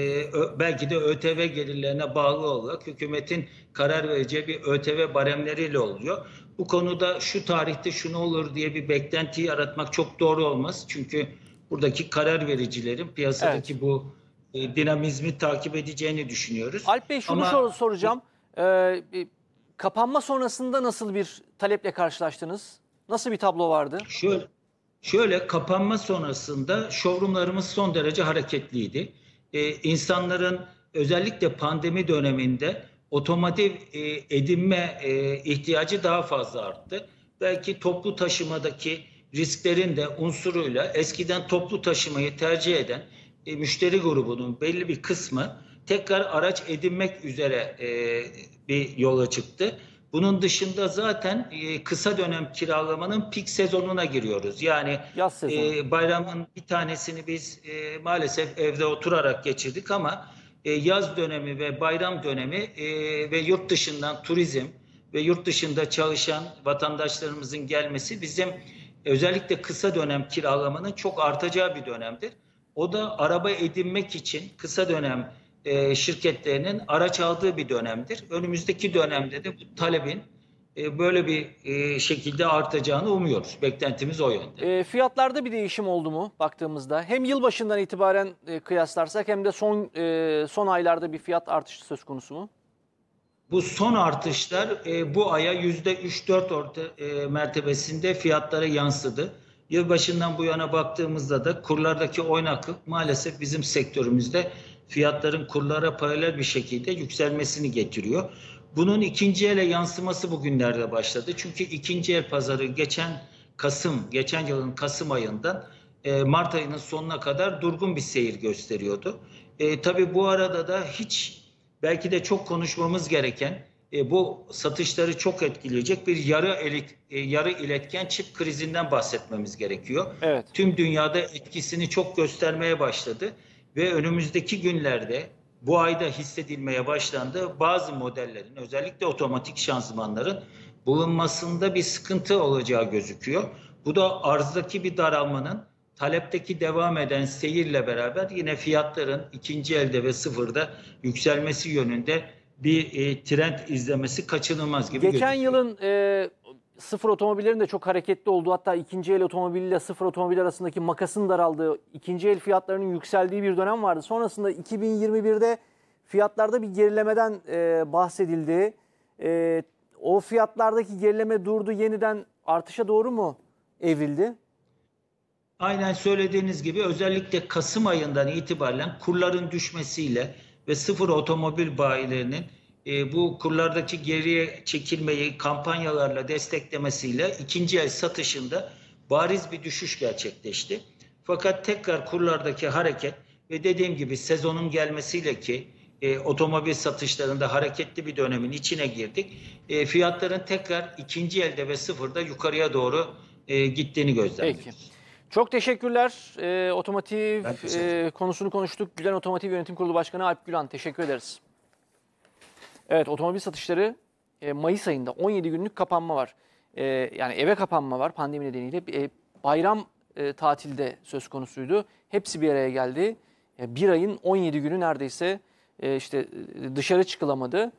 belki de ÖTV gelirlerine bağlı olarak hükümetin karar vereceği bir ÖTV baremleriyle oluyor. Bu konuda şu tarihte şunu olur diye bir beklenti yaratmak çok doğru olmaz. Çünkü buradaki karar vericilerin piyasadaki evet. bu e, dinamizmi takip edeceğini düşünüyoruz. Alp Bey şunu Ama, soracağım. Ee, kapanma sonrasında nasıl bir taleple karşılaştınız? Nasıl bir tablo vardı? Şöyle Şöyle kapanma sonrasında showroomlarımız son derece hareketliydi. Ee, insanların özellikle pandemi döneminde otomotiv e, edinme e, ihtiyacı daha fazla arttı. Belki toplu taşımadaki risklerin de unsuruyla eskiden toplu taşımayı tercih eden e, müşteri grubunun belli bir kısmı tekrar araç edinmek üzere e, bir yola çıktı. Bunun dışında zaten e, kısa dönem kiralamanın pik sezonuna giriyoruz. Yani Yaz sezonu. E, bayramın bir tanesini biz e, maalesef evde oturarak geçirdik ama yaz dönemi ve bayram dönemi ve yurt dışından turizm ve yurt dışında çalışan vatandaşlarımızın gelmesi bizim özellikle kısa dönem kiralamanın çok artacağı bir dönemdir. O da araba edinmek için kısa dönem e, şirketlerinin araç aldığı bir dönemdir. Önümüzdeki dönemde de bu talebin e, böyle bir e, şekilde artacağını umuyoruz. Beklentimiz o yönde. E, fiyatlarda bir değişim oldu mu baktığımızda? Hem yılbaşından itibaren e, kıyaslarsak hem de son e, son aylarda bir fiyat artışı söz konusu mu? Bu son artışlar e, bu aya yüzde üç dört orta e, mertebesinde fiyatlara yansıdı. Yılbaşından bu yana baktığımızda da kurlardaki oynaklık maalesef bizim sektörümüzde fiyatların kurlara paralel bir şekilde yükselmesini getiriyor. Bunun ikinci ele yansıması bugünlerde başladı. Çünkü ikinci el pazarı geçen Kasım, geçen yılın Kasım ayından e, Mart ayının sonuna kadar durgun bir seyir gösteriyordu. E, tabii bu arada da hiç belki de çok konuşmamız gereken e, bu satışları çok etkileyecek bir yarı elit, e, yarı iletken çip krizinden bahsetmemiz gerekiyor. Evet. Tüm dünyada etkisini çok göstermeye başladı ve önümüzdeki günlerde bu ayda hissedilmeye başlandı. Bazı modellerin özellikle otomatik şanzımanların bulunmasında bir sıkıntı olacağı gözüküyor. Bu da arzdaki bir daralmanın talepteki devam eden seyirle beraber yine fiyatların ikinci elde ve sıfırda yükselmesi yönünde bir e, trend izlemesi kaçınılmaz gibi Geçen gözüküyor. yılın e, sıfır otomobillerin de çok hareketli olduğu hatta ikinci el otomobille sıfır otomobil arasındaki makasın daraldığı, ikinci el fiyatlarının yükseldiği bir dönem vardı. Sonrasında 2021'de fiyatlarda bir gerilemeden e, bahsedildi. E, o fiyatlardaki gerileme durdu yeniden artışa doğru mu evrildi? Aynen söylediğiniz gibi özellikle Kasım ayından itibaren kurların düşmesiyle ve sıfır otomobil bayilerinin e, bu kurlardaki geriye çekilmeyi kampanyalarla desteklemesiyle ikinci el satışında bariz bir düşüş gerçekleşti. Fakat tekrar kurlardaki hareket ve dediğim gibi sezonun gelmesiyle ki e, otomobil satışlarında hareketli bir dönemin içine girdik. E, fiyatların tekrar ikinci elde ve sıfırda yukarıya doğru e, gittiğini gözlemliyoruz. Çok teşekkürler. E, otomotiv teşekkür e, konusunu konuştuk. Gülen Otomotiv Yönetim Kurulu Başkanı Alp Gülan. Teşekkür ederiz. Evet otomobil satışları e, Mayıs ayında 17 günlük kapanma var. E, yani eve kapanma var pandemi nedeniyle. E, bayram tatilde söz konusuydu. Hepsi bir araya geldi. bir ayın 17 günü neredeyse işte dışarı çıkılamadı.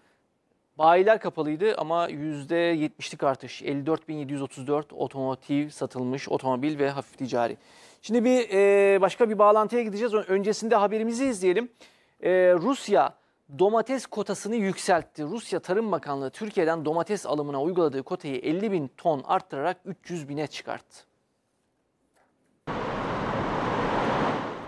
Bayiler kapalıydı ama %70'lik artış. 54.734 otomotiv satılmış otomobil ve hafif ticari. Şimdi bir başka bir bağlantıya gideceğiz. Öncesinde haberimizi izleyelim. Rusya domates kotasını yükseltti. Rusya Tarım Bakanlığı Türkiye'den domates alımına uyguladığı kotayı 50 bin ton arttırarak 300 bine çıkarttı.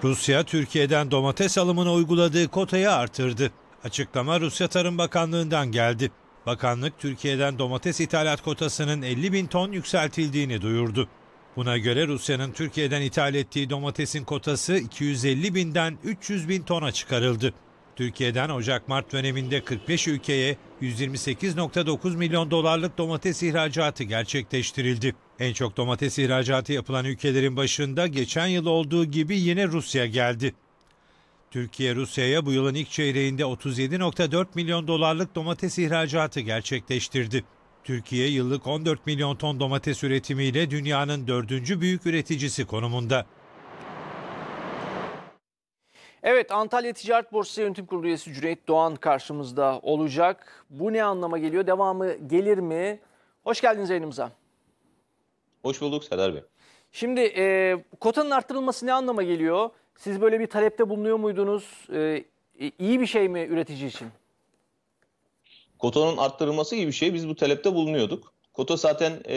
Rusya Türkiye'den domates alımına uyguladığı kotayı artırdı. Açıklama Rusya Tarım Bakanlığı'ndan geldi. Bakanlık Türkiye'den domates ithalat kotasının 50 bin ton yükseltildiğini duyurdu. Buna göre Rusya'nın Türkiye'den ithal ettiği domatesin kotası 250 binden 300 bin tona çıkarıldı. Türkiye'den Ocak-Mart döneminde 45 ülkeye 128.9 milyon dolarlık domates ihracatı gerçekleştirildi. En çok domates ihracatı yapılan ülkelerin başında geçen yıl olduğu gibi yine Rusya geldi. Türkiye Rusya'ya bu yılın ilk çeyreğinde 37.4 milyon dolarlık domates ihracatı gerçekleştirdi. Türkiye yıllık 14 milyon ton domates üretimiyle dünyanın dördüncü büyük üreticisi konumunda. Evet Antalya Ticaret Borsası Yönetim Kurulu üyesi Cüneyt Doğan karşımızda olacak. Bu ne anlama geliyor? Devamı gelir mi? Hoş geldiniz yayınımıza. Hoş bulduk Serdar Bey. Şimdi e, kotanın arttırılması ne anlama geliyor? Siz böyle bir talepte bulunuyor muydunuz? E, e iyi bir şey mi üretici için? Kotanın arttırılması iyi bir şey. Biz bu talepte bulunuyorduk. Kota zaten e,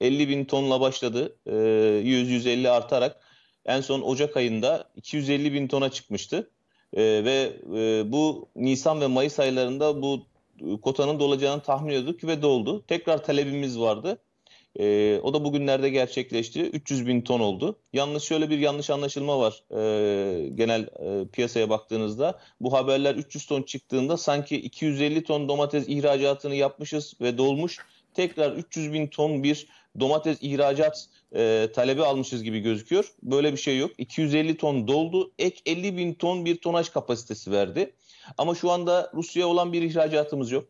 50 bin tonla başladı. E, 100-150 artarak en son Ocak ayında 250 bin tona çıkmıştı. E, ve e, bu Nisan ve Mayıs aylarında bu e, kotanın dolacağını tahmin ediyorduk ve doldu. Tekrar talebimiz vardı. E, o da bugünlerde gerçekleşti. 300 bin ton oldu. Yanlış şöyle bir yanlış anlaşılma var e, genel e, piyasaya baktığınızda. Bu haberler 300 ton çıktığında sanki 250 ton domates ihracatını yapmışız ve dolmuş tekrar 300 bin ton bir domates ihracat e, talebi almışız gibi gözüküyor. Böyle bir şey yok. 250 ton doldu. Ek 50 bin ton bir tonaj kapasitesi verdi. Ama şu anda Rusya'ya olan bir ihracatımız yok.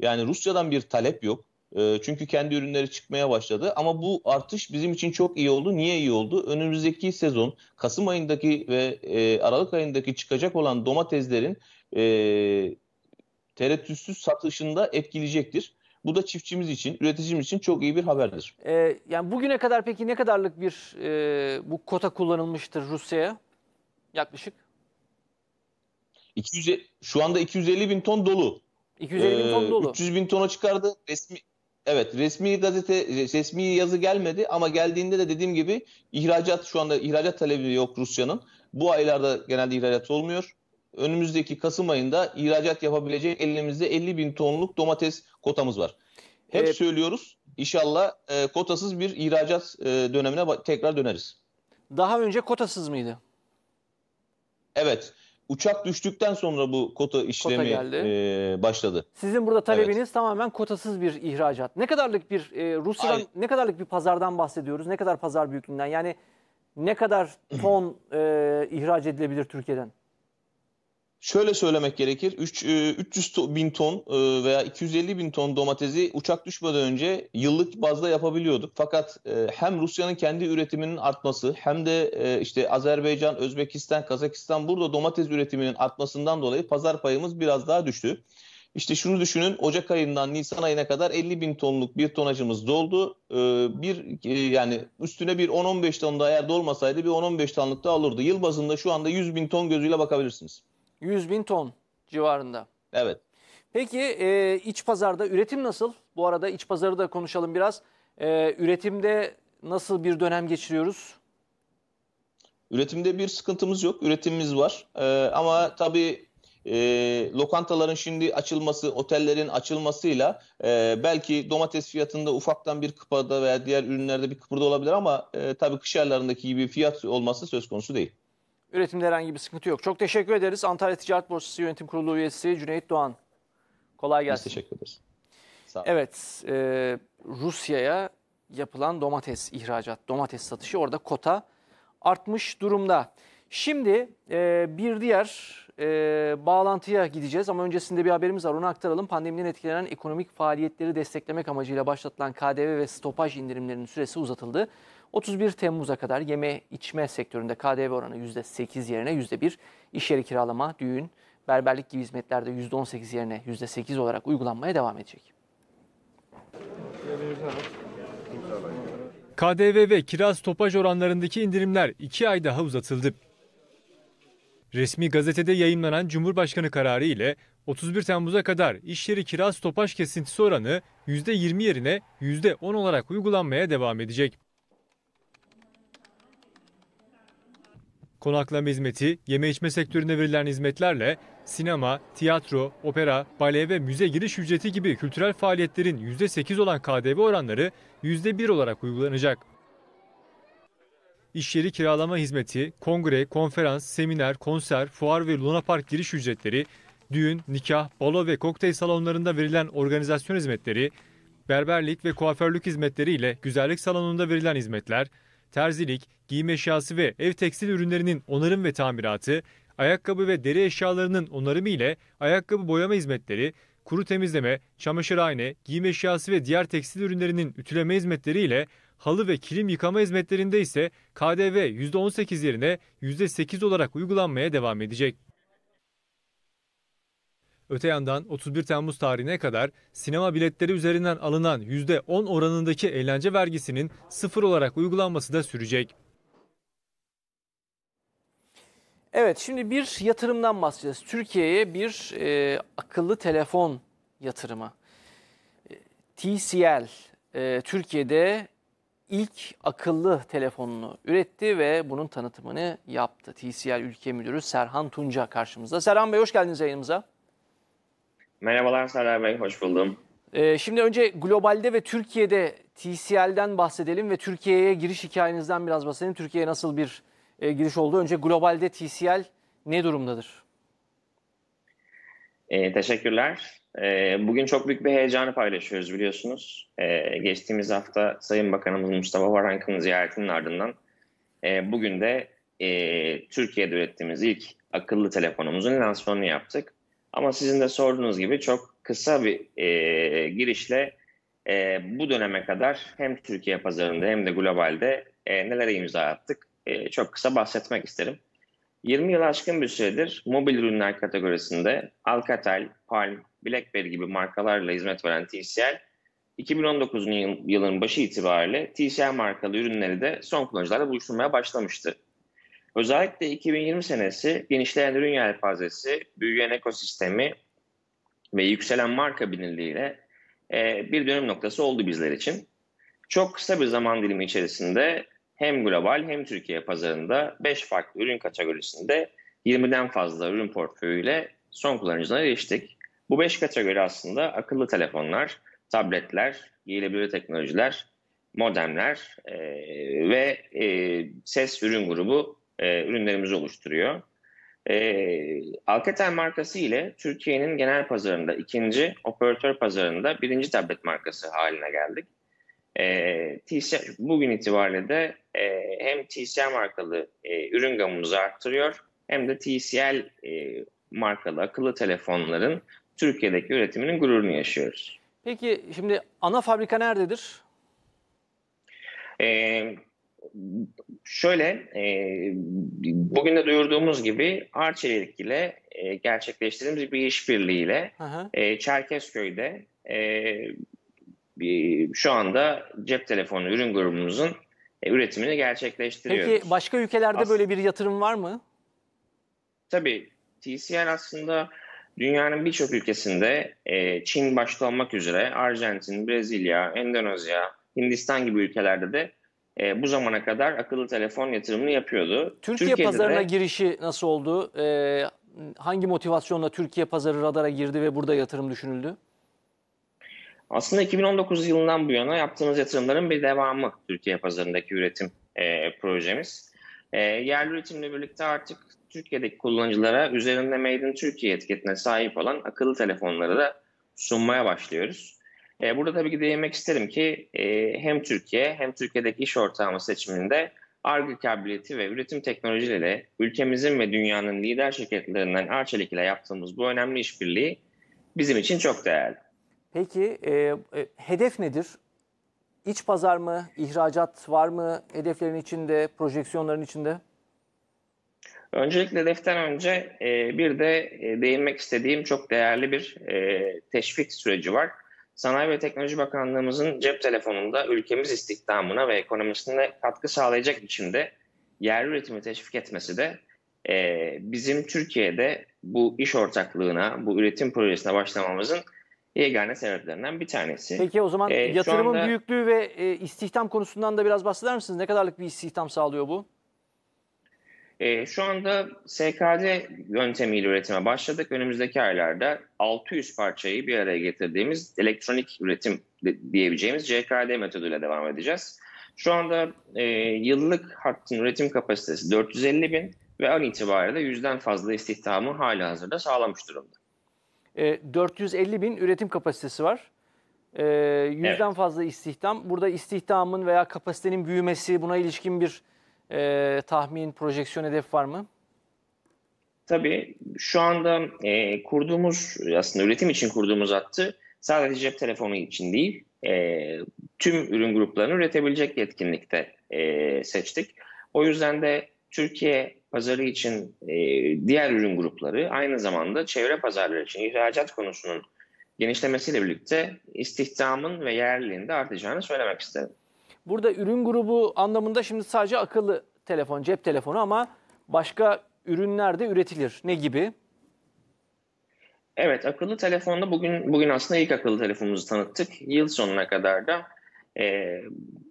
Yani Rusya'dan bir talep yok. E, çünkü kendi ürünleri çıkmaya başladı. Ama bu artış bizim için çok iyi oldu. Niye iyi oldu? Önümüzdeki sezon Kasım ayındaki ve e, Aralık ayındaki çıkacak olan domateslerin e, tereddütsüz satışında etkileyecektir. Bu da çiftçimiz için, üreticimiz için çok iyi bir haberdir. Ee, yani bugüne kadar peki ne kadarlık bir e, bu kota kullanılmıştır Rusya'ya yaklaşık? 200, e, şu anda 250 bin ton dolu. 250 bin ton ee, dolu. 300 bin tona çıkardı. Resmi Evet resmi gazete resmi yazı gelmedi ama geldiğinde de dediğim gibi ihracat şu anda ihracat talebi yok Rusya'nın. Bu aylarda genelde ihracat olmuyor önümüzdeki Kasım ayında ihracat yapabilecek elimizde 50 bin tonluk domates kotamız var. Hep evet. söylüyoruz inşallah e, kotasız bir ihracat e, dönemine tekrar döneriz. Daha önce kotasız mıydı? Evet. Uçak düştükten sonra bu kota işlemi kota e, başladı. Sizin burada talebiniz evet. tamamen kotasız bir ihracat. Ne kadarlık bir e, Rusya'dan Aynen. ne kadarlık bir pazardan bahsediyoruz? Ne kadar pazar büyüklüğünden? Yani ne kadar ton e, ihraç edilebilir Türkiye'den? Şöyle söylemek gerekir. 3, 300 e, bin ton e, veya 250 bin ton domatesi uçak düşmeden önce yıllık bazda yapabiliyorduk. Fakat e, hem Rusya'nın kendi üretiminin artması hem de işte Azerbaycan, Özbekistan, Kazakistan burada domates üretiminin artmasından dolayı pazar payımız biraz daha düştü. İşte şunu düşünün Ocak ayından Nisan ayına kadar 50 bin tonluk bir tonajımız doldu. bir yani üstüne bir 10-15 ton da eğer dolmasaydı bir 10-15 tonluk da alırdı. Yıl bazında şu anda 100 bin ton gözüyle bakabilirsiniz. 100 bin ton civarında. Evet. Peki e, iç pazarda üretim nasıl? Bu arada iç pazarı da konuşalım biraz. E, üretimde nasıl bir dönem geçiriyoruz? Üretimde bir sıkıntımız yok. Üretimimiz var. E, ama tabii e, lokantaların şimdi açılması, otellerin açılmasıyla e, belki domates fiyatında ufaktan bir kıpırda veya diğer ürünlerde bir kıpırda olabilir ama e, tabii kış aylarındaki gibi fiyat olması söz konusu değil. Üretimde herhangi bir sıkıntı yok. Çok teşekkür ederiz. Antalya Ticaret Borsası Yönetim Kurulu üyesi Cüneyt Doğan. Kolay gelsin. Biz teşekkür ederiz. Sağ olun. Evet, e, Rusya'ya yapılan domates ihracat, domates satışı orada kota artmış durumda. Şimdi e, bir diğer e, bağlantıya gideceğiz ama öncesinde bir haberimiz var onu aktaralım. Pandemiden etkilenen ekonomik faaliyetleri desteklemek amacıyla başlatılan KDV ve stopaj indirimlerinin süresi uzatıldı. 31 Temmuz'a kadar yeme içme sektöründe KDV oranı %8 yerine %1, iş yeri kiralama, düğün, berberlik gibi hizmetlerde %18 yerine %8 olarak uygulanmaya devam edecek. KDV ve kira stopaj oranlarındaki indirimler 2 ay daha uzatıldı. Resmi gazetede yayınlanan Cumhurbaşkanı kararı ile 31 Temmuz'a kadar iş yeri kira stopaj kesintisi oranı %20 yerine %10 olarak uygulanmaya devam edecek. Konaklama hizmeti, yeme içme sektörüne verilen hizmetlerle sinema, tiyatro, opera, bale ve müze giriş ücreti gibi kültürel faaliyetlerin %8 olan KDV oranları %1 olarak uygulanacak. İş yeri kiralama hizmeti, kongre, konferans, seminer, konser, fuar ve lunapark giriş ücretleri, düğün, nikah, balo ve kokteyl salonlarında verilen organizasyon hizmetleri, berberlik ve kuaförlük hizmetleri ile güzellik salonunda verilen hizmetler, terzilik, giyim eşyası ve ev tekstil ürünlerinin onarım ve tamiratı, ayakkabı ve deri eşyalarının onarımı ile ayakkabı boyama hizmetleri, kuru temizleme, çamaşır ayna, giyim eşyası ve diğer tekstil ürünlerinin ütüleme hizmetleri ile halı ve kilim yıkama hizmetlerinde ise KDV %18 yerine %8 olarak uygulanmaya devam edecek. Öte yandan 31 Temmuz tarihine kadar sinema biletleri üzerinden alınan %10 oranındaki eğlence vergisinin sıfır olarak uygulanması da sürecek. Evet şimdi bir yatırımdan bahsedeceğiz. Türkiye'ye bir e, akıllı telefon yatırımı. E, TCL e, Türkiye'de ilk akıllı telefonunu üretti ve bunun tanıtımını yaptı. TCL Ülke Müdürü Serhan Tunca karşımızda. Serhan Bey hoş geldiniz yayınımıza. Merhabalar Serdar Bey, hoş buldum. Ee, şimdi önce globalde ve Türkiye'de TCL'den bahsedelim ve Türkiye'ye giriş hikayenizden biraz bahsedelim. Türkiye'ye nasıl bir e, giriş oldu? Önce globalde TCL ne durumdadır? E, teşekkürler. E, bugün çok büyük bir heyecanı paylaşıyoruz biliyorsunuz. E, geçtiğimiz hafta Sayın Bakanımız Mustafa Varank'ın ziyaretinin ardından e, bugün de e, Türkiye'de ürettiğimiz ilk akıllı telefonumuzun lansmanını yaptık. Ama sizin de sorduğunuz gibi çok kısa bir e, girişle e, bu döneme kadar hem Türkiye pazarında hem de globalde e, nelere imza attık e, çok kısa bahsetmek isterim. 20 yıl aşkın bir süredir mobil ürünler kategorisinde Alcatel, Palm, BlackBerry gibi markalarla hizmet veren TCL, 2019 yılın başı itibariyle TCL markalı ürünleri de son kullanıcılarla buluşturmaya başlamıştı. Özellikle 2020 senesi genişleyen ürün yelpazesi, büyüyen ekosistemi ve yükselen marka bilinliğiyle e, bir dönüm noktası oldu bizler için. Çok kısa bir zaman dilimi içerisinde hem global hem Türkiye pazarında 5 farklı ürün kategorisinde 20'den fazla ürün portföyüyle son kullanıcılara eriştik. Bu 5 kategori aslında akıllı telefonlar, tabletler, giyilebilir teknolojiler, modemler e, ve e, ses ürün grubu e, ürünlerimizi oluşturuyor. E, Alcatel markası ile Türkiye'nin genel pazarında ikinci, operatör pazarında birinci tablet markası haline geldik. E, TC, bugün itibariyle de e, hem TCL markalı e, ürün gamımızı arttırıyor hem de TCL e, markalı akıllı telefonların Türkiye'deki üretiminin gururunu yaşıyoruz. Peki şimdi ana fabrika nerededir? E, şöyle e, bugün de duyurduğumuz gibi Arçelik ile e, gerçekleştirdiğimiz bir işbirliğiyle Aha. e, Çerkezköy'de e, bir, şu anda cep telefonu ürün grubumuzun e, üretimini gerçekleştiriyoruz. Peki başka ülkelerde aslında, böyle bir yatırım var mı? Tabii TCL aslında dünyanın birçok ülkesinde e, Çin başta olmak üzere Arjantin, Brezilya, Endonezya, Hindistan gibi ülkelerde de e, bu zamana kadar akıllı telefon yatırımını yapıyordu. Türkiye Türkiye'de pazarına de, girişi nasıl oldu? E, hangi motivasyonla Türkiye pazarı radara girdi ve burada yatırım düşünüldü? Aslında 2019 yılından bu yana yaptığımız yatırımların bir devamı Türkiye pazarındaki üretim e, projemiz. E, yerli üretimle birlikte artık Türkiye'deki kullanıcılara üzerinde Made in Türkiye etiketine sahip olan akıllı telefonları da sunmaya başlıyoruz. E, burada tabii ki değinmek isterim ki e, hem Türkiye hem Türkiye'deki iş ortağımı seçiminde ARGE kabiliyeti ve üretim teknolojileriyle ülkemizin ve dünyanın lider şirketlerinden Arçelik ile yaptığımız bu önemli işbirliği bizim için çok değerli. Peki e, e, hedef nedir? İç pazar mı, ihracat var mı hedeflerin içinde, projeksiyonların içinde? Öncelikle hedeften önce e, bir de e, değinmek istediğim çok değerli bir e, teşvik süreci var. Sanayi ve Teknoloji Bakanlığımızın cep telefonunda ülkemiz istihdamına ve ekonomisine katkı sağlayacak biçimde yerli üretimi teşvik etmesi de e, bizim Türkiye'de bu iş ortaklığına, bu üretim projesine başlamamızın yegane sebeplerinden bir tanesi. Peki o zaman e, yatırımın anda, büyüklüğü ve e, istihdam konusundan da biraz bahseder misiniz? Ne kadarlık bir istihdam sağlıyor bu? E, şu anda SKD yöntemiyle üretime başladık. Önümüzdeki aylarda 600 parçayı bir araya getirdiğimiz elektronik üretim diyebileceğimiz CKD metoduyla devam edeceğiz. Şu anda e, yıllık hattın üretim kapasitesi 450 bin ve an itibariyle yüzden fazla istihdamı hala hazırda sağlamış durumda. E, 450 bin üretim kapasitesi var. E, yüzden evet. fazla istihdam. Burada istihdamın veya kapasitenin büyümesi buna ilişkin bir e, tahmin, projeksiyon hedef var mı? Tabii şu anda e, kurduğumuz aslında üretim için kurduğumuz attı. sadece cep telefonu için değil e, tüm ürün gruplarını üretebilecek yetkinlikte e, seçtik. O yüzden de Türkiye pazarı için e, diğer ürün grupları aynı zamanda çevre pazarları için ihracat konusunun genişlemesiyle birlikte istihdamın ve yerliliğinde artacağını söylemek isterim. Burada ürün grubu anlamında şimdi sadece akıllı telefon, cep telefonu ama başka ürünler de üretilir. Ne gibi? Evet, akıllı telefonda bugün bugün aslında ilk akıllı telefonumuzu tanıttık. Yıl sonuna kadar da e,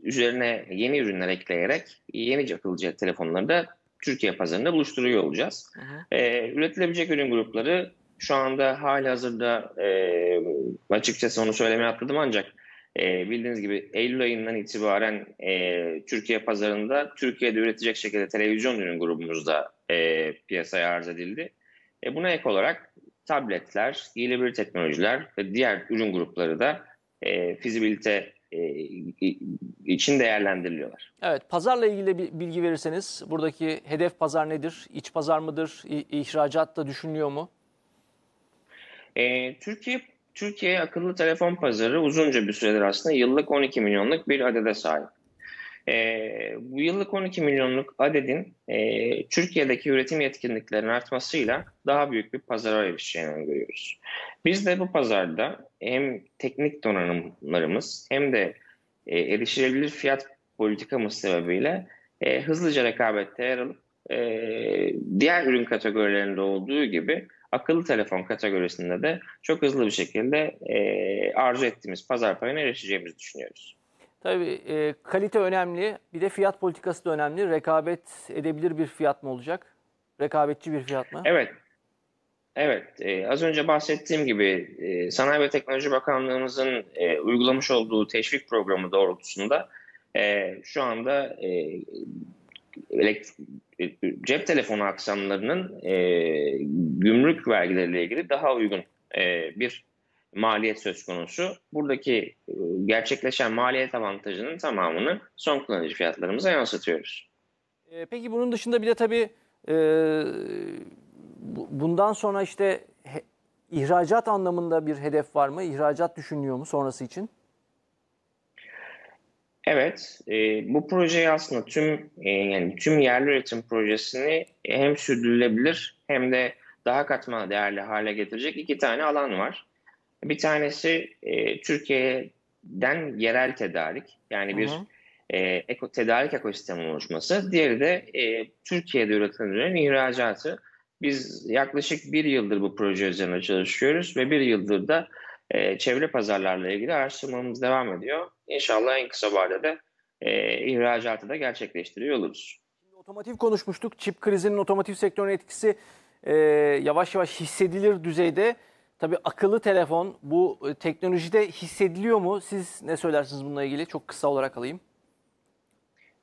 üzerine yeni ürünler ekleyerek yeni akıllı cep telefonları da Türkiye pazarında buluşturuyor olacağız. E, üretilebilecek ürün grupları şu anda hali hazırda e, açıkçası onu söylemeye atladım ancak e, bildiğiniz gibi Eylül ayından itibaren e, Türkiye pazarında Türkiye'de üretecek şekilde televizyon ürün grubumuzda e, piyasaya arz edildi. E, buna ek olarak tabletler, giyilebilir teknolojiler ve diğer ürün grupları da e, fizibilite e, için değerlendiriliyorlar. Evet, pazarla ilgili bir bilgi verirseniz buradaki hedef pazar nedir? İç pazar mıdır? İhracat da düşünülüyor mu? E, Türkiye Türkiye akıllı telefon pazarı uzunca bir süredir aslında yıllık 12 milyonluk bir adede sahip. E, bu yıllık 12 milyonluk adedin e, Türkiye'deki üretim yetkinliklerinin artmasıyla daha büyük bir pazara erişeceğini görüyoruz. Biz de bu pazarda hem teknik donanımlarımız hem de e, erişilebilir fiyat politikamız sebebiyle e, hızlıca rekabette yer alıp e, diğer ürün kategorilerinde olduğu gibi akıllı telefon kategorisinde de çok hızlı bir şekilde e, arzu ettiğimiz pazar payına erişeceğimizi düşünüyoruz. Tabii e, kalite önemli. Bir de fiyat politikası da önemli. Rekabet edebilir bir fiyat mı olacak? Rekabetçi bir fiyat mı? Evet. Evet, e, az önce bahsettiğim gibi e, Sanayi ve Teknoloji Bakanlığımızın e, uygulamış olduğu teşvik programı doğrultusunda e, şu anda e, e, cep telefonu aksamlarının e, gümrük vergileriyle ilgili daha uygun e, bir maliyet söz konusu. Buradaki e, gerçekleşen maliyet avantajının tamamını son kullanıcı fiyatlarımıza yansıtıyoruz. E, peki bunun dışında bir de tabii e, bundan sonra işte he, ihracat anlamında bir hedef var mı? İhracat düşünüyor mu sonrası için? Evet, e, bu projeyi aslında tüm e, yani tüm yerli üretim projesini hem sürdürülebilir hem de daha katma değerli hale getirecek iki tane alan var. Bir tanesi e, Türkiye'den yerel tedarik yani bir Aha. e, eko, tedarik ekosistemi oluşması. Diğeri de e, Türkiye'de üretilen ürün ihracatı. Biz yaklaşık bir yıldır bu proje üzerine çalışıyoruz ve bir yıldır da e, çevre pazarlarla ilgili araştırmamız devam ediyor. İnşallah en kısa vadede e, ihracatı da gerçekleştiriyor oluruz. Şimdi otomotiv konuşmuştuk. Çip krizinin otomotiv sektörüne etkisi e, yavaş yavaş hissedilir düzeyde. Tabii akıllı telefon bu e, teknolojide hissediliyor mu? Siz ne söylersiniz bununla ilgili? Çok kısa olarak alayım.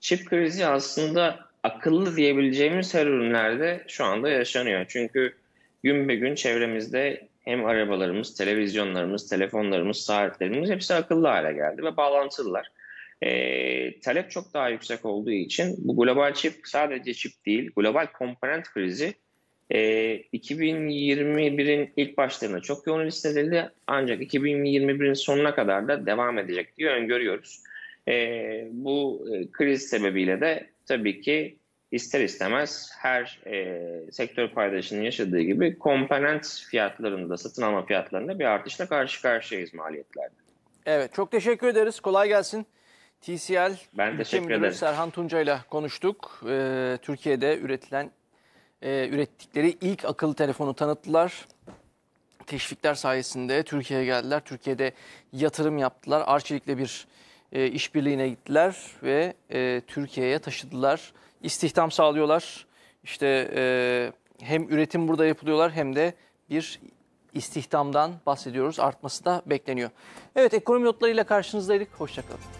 Çip krizi aslında akıllı diyebileceğimiz her ürünlerde şu anda yaşanıyor. Çünkü gün be gün çevremizde hem arabalarımız, televizyonlarımız, telefonlarımız, saatlerimiz hepsi akıllı hale geldi ve bağlantılılar. E, talep çok daha yüksek olduğu için bu global çip sadece çip değil, global komponent krizi e, 2021'in ilk başlarına çok yoğun hissedildi ancak 2021'in sonuna kadar da devam edecek diye öngörüyoruz. Ee, e, bu kriz sebebiyle de tabii ki ister istemez her e, sektör paydaşının yaşadığı gibi komponent fiyatlarında, satın alma fiyatlarında bir artışla karşı karşıyayız maliyetlerde. Evet, çok teşekkür ederiz. Kolay gelsin. TCL ben teşekkür ederim. Serhan Tunca ile konuştuk. Ee, Türkiye'de üretilen e, ürettikleri ilk akıllı telefonu tanıttılar. Teşvikler sayesinde Türkiye'ye geldiler. Türkiye'de yatırım yaptılar. Arçelik'le bir e, işbirliğine gittiler ve e, Türkiye'ye taşıdılar istihdam sağlıyorlar. İşte e, hem üretim burada yapılıyorlar hem de bir istihdamdan bahsediyoruz. Artması da bekleniyor. Evet ekonomi notlarıyla karşınızdaydık. Hoşçakalın.